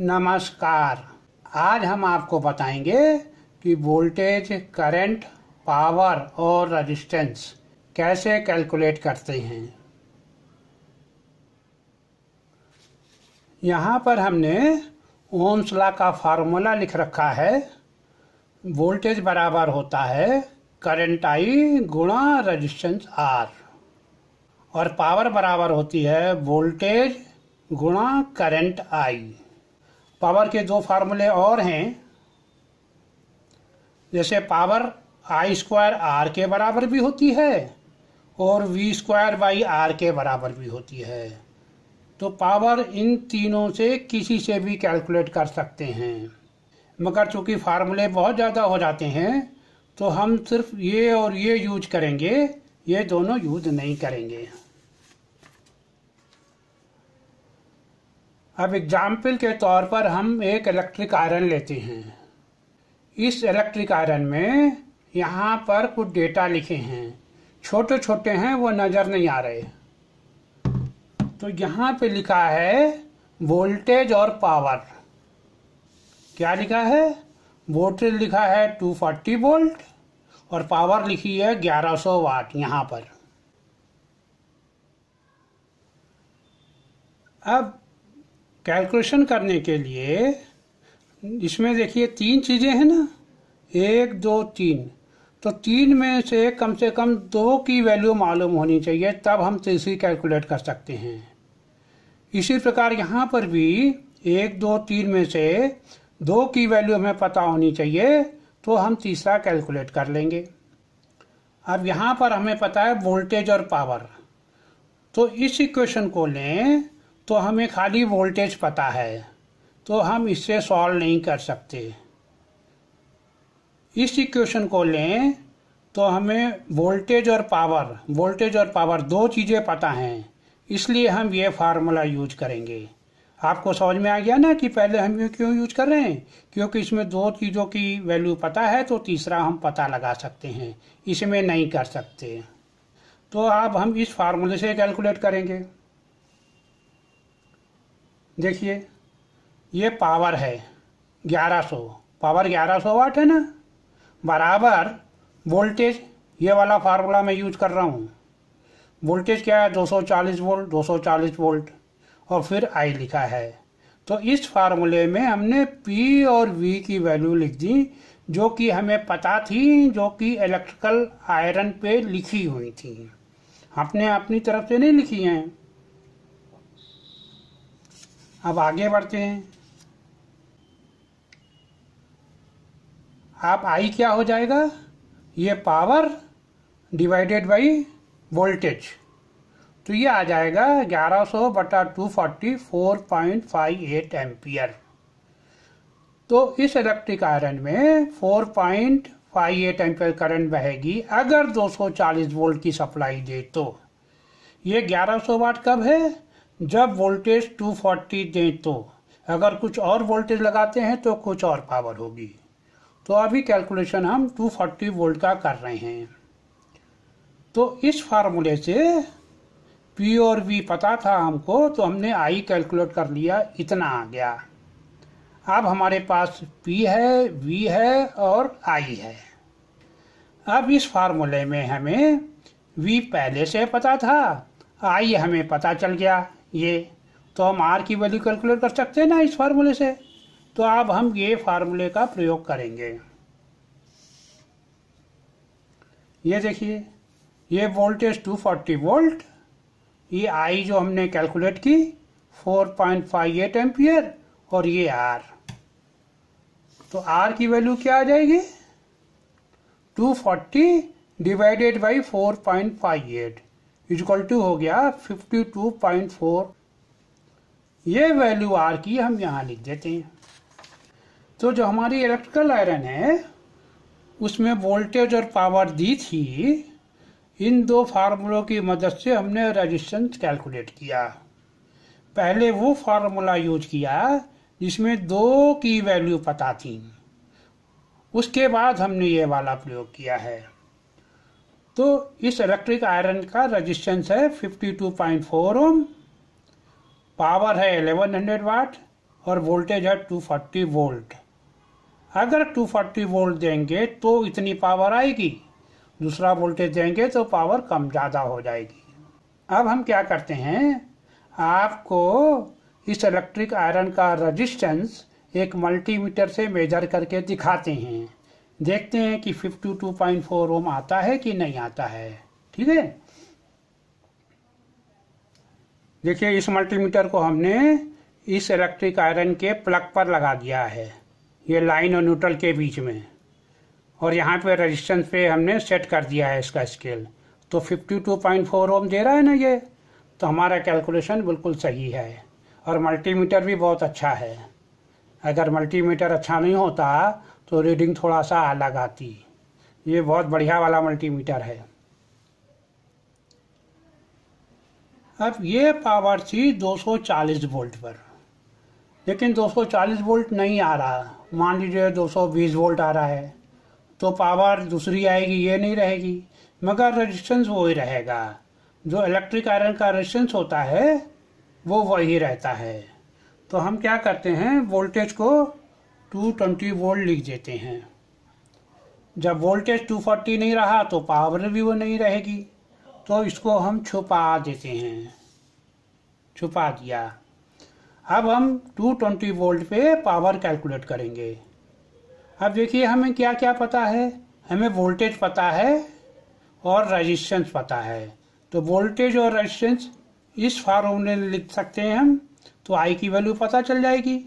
नमस्कार आज हम आपको बताएंगे कि वोल्टेज करंट पावर और रेजिस्टेंस कैसे कैलकुलेट करते हैं यहाँ पर हमने ओम्स लॉ का फार्मूला लिख रखा है वोल्टेज बराबर होता है करंट आई गुणा रेजिस्टेंस आर और पावर बराबर होती है वोल्टेज गुणा करंट आई पावर के दो फार्मूले और हैं जैसे पावर आई स्क्वायर आर के बराबर भी होती है और वी स्क्वायर बाई आर के बराबर भी होती है तो पावर इन तीनों से किसी से भी कैलकुलेट कर सकते हैं मगर चूंकि फार्मूले बहुत ज़्यादा हो जाते हैं तो हम सिर्फ ये और ये यूज करेंगे ये दोनों यूज नहीं करेंगे अब एग्जाम्पल के तौर पर हम एक इलेक्ट्रिक आयरन लेते हैं इस इलेक्ट्रिक आयरन में यहाँ पर कुछ डेटा लिखे हैं छोटे छोटे हैं वो नज़र नहीं आ रहे तो यहाँ पे लिखा है वोल्टेज और पावर क्या लिखा है वोल्टेज लिखा है 240 वोल्ट और पावर लिखी है 1100 वाट यहाँ पर अब कैलकुलेशन करने के लिए इसमें देखिए तीन चीज़ें हैं ना एक दो तीन तो तीन में से कम से कम दो की वैल्यू मालूम होनी चाहिए तब हम तीसरी कैलकुलेट कर सकते हैं इसी प्रकार यहाँ पर भी एक दो तीन में से दो की वैल्यू हमें पता होनी चाहिए तो हम तीसरा कैलकुलेट कर लेंगे अब यहाँ पर हमें पता है वोल्टेज और पावर तो इस इक्वेशन को लें तो हमें खाली वोल्टेज पता है तो हम इससे सॉल्व नहीं कर सकते इस इक्वेशन को लें तो हमें वोल्टेज और पावर वोल्टेज और पावर दो चीज़ें पता हैं इसलिए हम ये फार्मूला यूज करेंगे आपको समझ में आ गया ना कि पहले हम ये क्यों यूज कर रहे हैं क्योंकि इसमें दो चीज़ों की वैल्यू पता है तो तीसरा हम पता लगा सकते हैं इसमें नहीं कर सकते तो अब हम इस फार्मूले से कैलकुलेट करेंगे देखिए ये पावर है 1100 पावर 1100 वाट है ना बराबर वोल्टेज ये वाला फार्मूला मैं यूज कर रहा हूँ वोल्टेज क्या है 240 वोल्ट 240 वोल्ट और फिर आई लिखा है तो इस फार्मूले में हमने पी और वी की वैल्यू लिख दी जो कि हमें पता थी जो कि इलेक्ट्रिकल आयरन पे लिखी हुई थी हमने अपनी तरफ से नहीं लिखी हैं अब आगे बढ़ते हैं आप आई क्या हो जाएगा ये पावर डिवाइडेड बाई वोल्टेज तो ये आ जाएगा 1100 बटा टू फोर्टी तो इस इलेक्ट्रिक आयरन में 4.58 पॉइंट करंट बहेगी अगर 240 वोल्ट की सप्लाई दे तो ये 1100 वाट कब है जब वोल्टेज 240 दें तो अगर कुछ और वोल्टेज लगाते हैं तो कुछ और पावर होगी तो अभी कैलकुलेशन हम 240 वोल्ट का कर रहे हैं तो इस फार्मूले से पी और वी पता था हमको तो हमने आई कैलकुलेट कर लिया इतना आ गया अब हमारे पास पी है वी है और आई है अब इस फार्मूले में हमें वी पहले से पता था आई हमें पता चल गया ये तो हम आर की वैल्यू कैलकुलेट कर सकते हैं ना इस फार्मूले से तो अब हम ये फार्मूले का प्रयोग करेंगे ये देखिए ये वोल्टेज 240 वोल्ट ये आई जो हमने कैलकुलेट की 4.58 एम्पियर और ये आर तो आर की वैल्यू क्या आ जाएगी 240 डिवाइडेड बाई 4.58 इजक्वल टू हो गया 52.4 ये वैल्यू आर की हम यहाँ लिख देते हैं तो जो हमारी इलेक्ट्रिकल आयरन है उसमें वोल्टेज और पावर दी थी इन दो फार्मूलों की मदद से हमने रेजिस्टेंस कैलकुलेट किया पहले वो फार्मूला यूज किया जिसमें दो की वैल्यू पता थी उसके बाद हमने ये वाला प्रयोग किया है तो इस इलेक्ट्रिक आयरन का रजिस्टेंस है 52.4 ओम पावर है 1100 वाट और वोल्टेज है 240 वोल्ट अगर 240 वोल्ट देंगे तो इतनी पावर आएगी दूसरा वोल्टेज देंगे तो पावर कम ज़्यादा हो जाएगी अब हम क्या करते हैं आपको इस इलेक्ट्रिक आयरन का रजिस्टेंस एक मल्टीमीटर से मेजर करके दिखाते हैं देखते हैं कि 52.4 ओम आता है कि नहीं आता है ठीक है देखिए इस मल्टीमीटर को हमने इस इलेक्ट्रिक आयरन के प्लग पर लगा दिया है ये लाइन और न्यूट्रल के बीच में और यहाँ पे रेजिस्टेंस पे हमने सेट कर दिया है इसका स्केल तो 52.4 ओम दे रहा है ना ये तो हमारा कैलकुलेशन बिल्कुल सही है और मल्टीमीटर भी बहुत अच्छा है अगर मल्टीमीटर अच्छा नहीं होता तो रीडिंग थोड़ा सा अलग आती ये बहुत बढ़िया वाला मल्टीमीटर है अब ये पावर थी 240 वोल्ट पर लेकिन 240 वोल्ट नहीं आ रहा मान लीजिए 220 वोल्ट आ रहा है तो पावर दूसरी आएगी ये नहीं रहेगी मगर रेजिस्टेंस वही रहेगा जो इलेक्ट्रिक आयरन का रेजिस्टेंस होता है वो वही रहता है तो हम क्या करते हैं वोल्टेज को 220 वोल्ट लिख देते हैं जब वोल्टेज 240 नहीं रहा तो पावर भी वो नहीं रहेगी तो इसको हम छुपा देते हैं छुपा दिया अब हम 220 वोल्ट पे पावर कैलकुलेट करेंगे अब देखिए हमें क्या क्या पता है हमें वोल्टेज पता है और रेजिस्टेंस पता है तो वोल्टेज और रेजिस्टेंस इस फार्मूले में लिख सकते हैं हम तो आई की वैल्यू पता चल जाएगी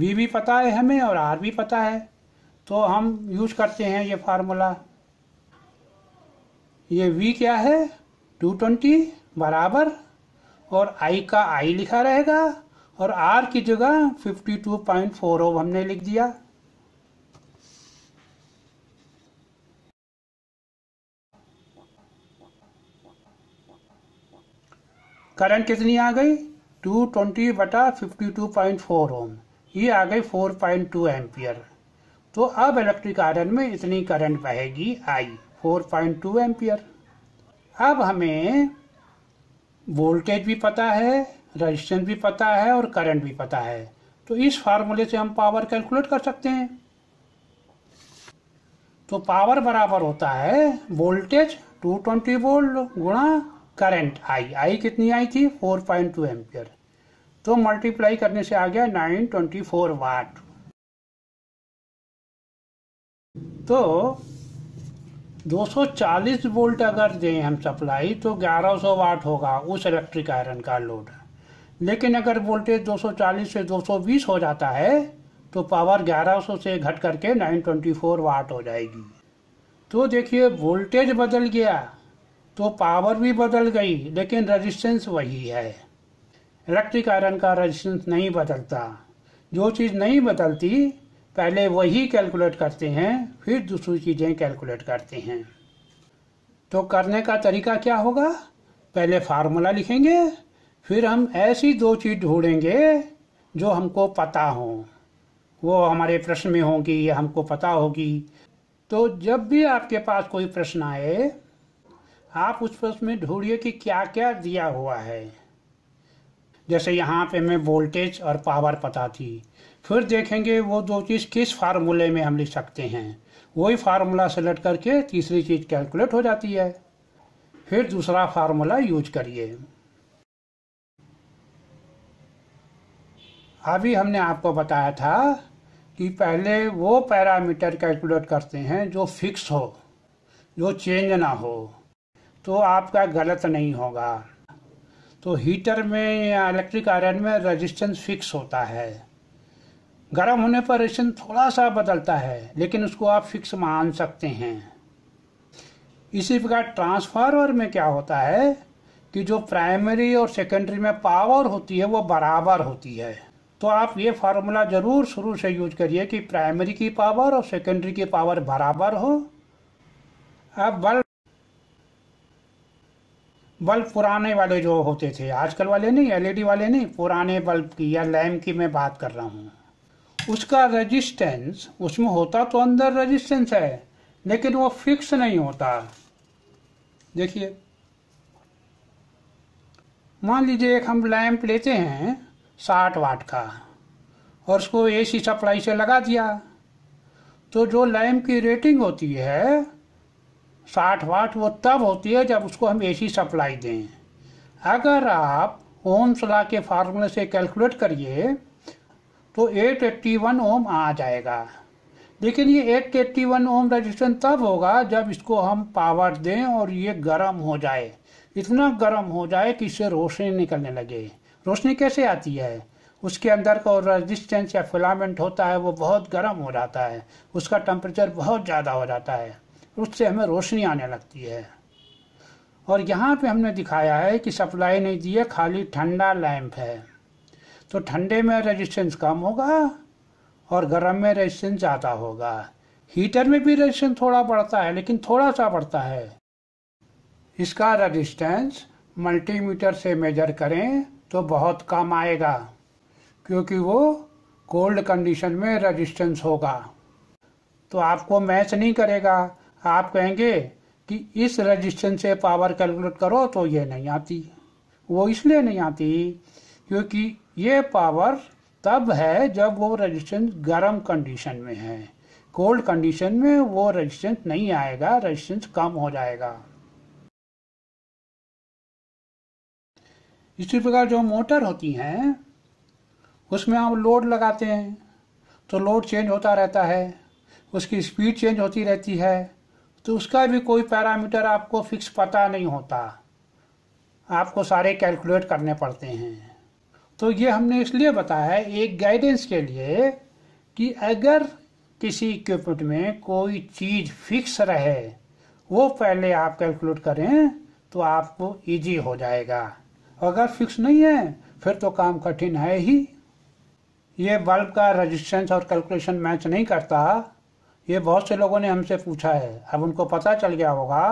वी भी पता है हमें और आर भी पता है तो हम यूज करते हैं ये फार्मूला ये वी क्या है 220 बराबर और आई का आई लिखा रहेगा और आर की जगह ओम oh हमने लिख दिया करंट कितनी आ गई 220 बटा 52.4 ओम ये आ गई 4.2 एम्पियर तो अब इलेक्ट्रिक आयरन में इतनी करंट बहेगी आई 4.2 एम्पियर अब हमें वोल्टेज भी पता है रेजिस्टेंस भी पता है और करंट भी पता है तो इस फार्मूले से हम पावर कैलकुलेट कर सकते हैं तो पावर बराबर होता है वोल्टेज 220 वोल्ट गुणा करंट आई आई कितनी आई थी 4.2 एम्पियर तो मल्टीप्लाई करने से आ गया नाइन ट्वेंटी फोर वाट तो 240 वोल्ट अगर दें हम सप्लाई तो 1100 वाट होगा उस इलेक्ट्रिक आयरन का लोड लेकिन अगर वोल्टेज 240 से 220 हो जाता है तो पावर 1100 से घट करके 924 वाट हो जाएगी तो देखिए वोल्टेज बदल गया तो पावर भी बदल गई लेकिन रेजिस्टेंस वही है इलेक्ट्रिक आयरन का रेजिस्टेंस नहीं बदलता जो चीज़ नहीं बदलती पहले वही कैलकुलेट करते हैं फिर दूसरी चीज़ें कैलकुलेट करते हैं तो करने का तरीका क्या होगा पहले फार्मूला लिखेंगे फिर हम ऐसी दो चीज़ ढूंढेंगे जो हमको पता हो वो हमारे प्रश्न में होंगी या हमको पता होगी तो जब भी आपके पास कोई प्रश्न आए आप उस प्रश्न में ढूंढिए कि क्या क्या दिया हुआ है जैसे यहाँ पे हमें वोल्टेज और पावर पता थी फिर देखेंगे वो दो चीज़ किस फार्मूले में हम लिख सकते हैं वही फार्मूला सेलेक्ट करके तीसरी चीज़ कैलकुलेट हो जाती है फिर दूसरा फार्मूला यूज करिए अभी हमने आपको बताया था कि पहले वो पैरामीटर कैलकुलेट करते हैं जो फिक्स हो जो चेंज ना हो तो आपका गलत नहीं होगा तो हीटर में या इलेक्ट्रिक आयरन में रेजिस्टेंस फिक्स होता है गर्म होने पर रेजिस्टेंस थोड़ा सा बदलता है लेकिन उसको आप फिक्स मान सकते हैं इसी प्रकार ट्रांसफार्मर में क्या होता है कि जो प्राइमरी और सेकेंडरी में पावर होती है वो बराबर होती है तो आप ये फार्मूला ज़रूर शुरू से यूज करिए कि प्राइमरी की पावर और सेकेंडरी की पावर बराबर हो अब बल्ब बल्ब पुराने वाले जो होते थे आजकल वाले नहीं एलईडी e वाले नहीं पुराने बल्ब की या लैम्प की मैं बात कर रहा हूँ उसका रेजिस्टेंस उसमें होता तो अंदर रेजिस्टेंस है लेकिन वो फिक्स नहीं होता देखिए मान लीजिए एक हम लैम्प लेते हैं साठ वाट का और उसको एसी सप्लाई से लगा दिया तो जो लैम्प की रेटिंग होती है साठ वाट वो तब होती है जब उसको हम एसी सप्लाई दें अगर आप ओम सलाह के फार्मूले से कैलकुलेट करिए तो 881 ओम आ जाएगा लेकिन ये 881 ओम रजिस्टेंस तब होगा जब इसको हम पावर दें और ये गर्म हो जाए इतना गर्म हो जाए कि इससे रोशनी निकलने लगे रोशनी कैसे आती है उसके अंदर का रजिस्टेंस या फिलामेंट होता है वो बहुत गर्म हो जाता है उसका टेम्परेचर बहुत ज़्यादा हो जाता है उससे हमें रोशनी आने लगती है और यहाँ पे हमने दिखाया है कि सप्लाई नहीं दी है खाली ठंडा लैंप है तो ठंडे में रेजिस्टेंस कम होगा और गर्म में रेजिस्टेंस ज़्यादा होगा हीटर में भी रेजिस्टेंस थोड़ा बढ़ता है लेकिन थोड़ा सा बढ़ता है इसका रेजिस्टेंस मल्टीमीटर से मेजर करें तो बहुत कम आएगा क्योंकि वो कोल्ड कंडीशन में रेजिस्टेंस होगा तो आपको मैच नहीं करेगा आप कहेंगे कि इस रजिस्टेंस से पावर कैलकुलेट करो तो ये नहीं आती वो इसलिए नहीं आती क्योंकि ये पावर तब है जब वो रजिस्टेंस गर्म कंडीशन में है कोल्ड कंडीशन में वो रजिस्टेंस नहीं आएगा रजिस्टेंस कम हो जाएगा इसी प्रकार जो मोटर होती हैं उसमें हम लोड लगाते हैं तो लोड चेंज होता रहता है उसकी स्पीड चेंज होती रहती है तो उसका भी कोई पैरामीटर आपको फिक्स पता नहीं होता आपको सारे कैलकुलेट करने पड़ते हैं तो ये हमने इसलिए बताया है एक गाइडेंस के लिए कि अगर किसी इक्विपमेंट में कोई चीज़ फिक्स रहे वो पहले आप कैलकुलेट करें तो आपको इजी हो जाएगा अगर फिक्स नहीं है फिर तो काम कठिन है ही ये बल्ब का रेजिस्टेंस और कैलकुलेशन मैच नहीं करता ये बहुत से लोगों ने हमसे पूछा है अब उनको पता चल गया होगा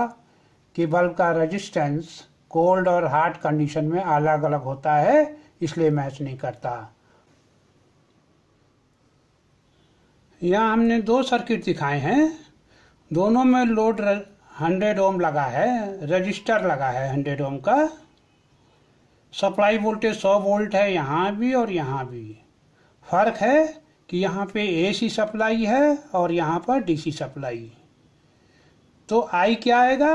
कि बल्ब का रेजिस्टेंस कोल्ड और हार्ट कंडीशन में अलग अलग होता है इसलिए मैच नहीं करता यहाँ हमने दो सर्किट दिखाए हैं दोनों में लोड हंड्रेड ओम लगा है रजिस्टर लगा है हंड्रेड ओम का सप्लाई वोल्टेज सौ वोल्ट है यहाँ भी और यहाँ भी फर्क है कि यहाँ पे एसी सप्लाई है और यहाँ पर डीसी सप्लाई तो आई क्या आएगा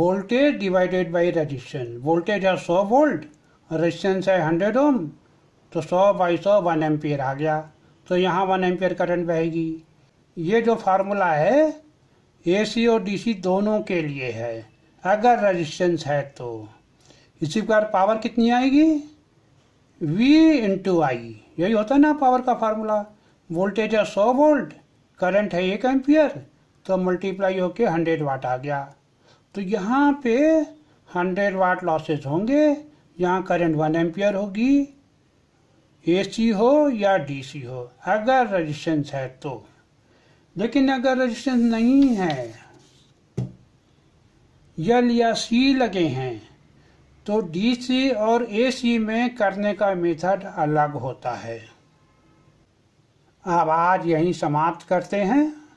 voltage divided by resistance voltage है सौ वोल्ट रेजिस्टेंस है हंड्रेड ओम तो सौ बाई सौ वन एम्पियर आ गया तो यहाँ वन एम्पियर करंट बहेगी ये जो फार्मूला है एसी और डीसी दोनों के लिए है अगर रेजिस्टेंस है तो इसी प्रकार पावर कितनी आएगी वी इंटू आई यही होता है ना पावर का फार्मूला वोल्टेज है सौ वोल्ट करंट है एक एम्पियर तो मल्टीप्लाई होके हंड्रेड वाट आ गया तो यहाँ पे हंड्रेड वाट लॉसेज होंगे यहाँ करंट वन एम्पियर होगी एसी हो या डीसी हो अगर रेजिस्टेंस है तो लेकिन अगर रेजिस्टेंस नहीं है यल या सी लगे हैं तो डीसी और एसी में करने का मेथड अलग होता है अब आज यहीं समाप्त करते हैं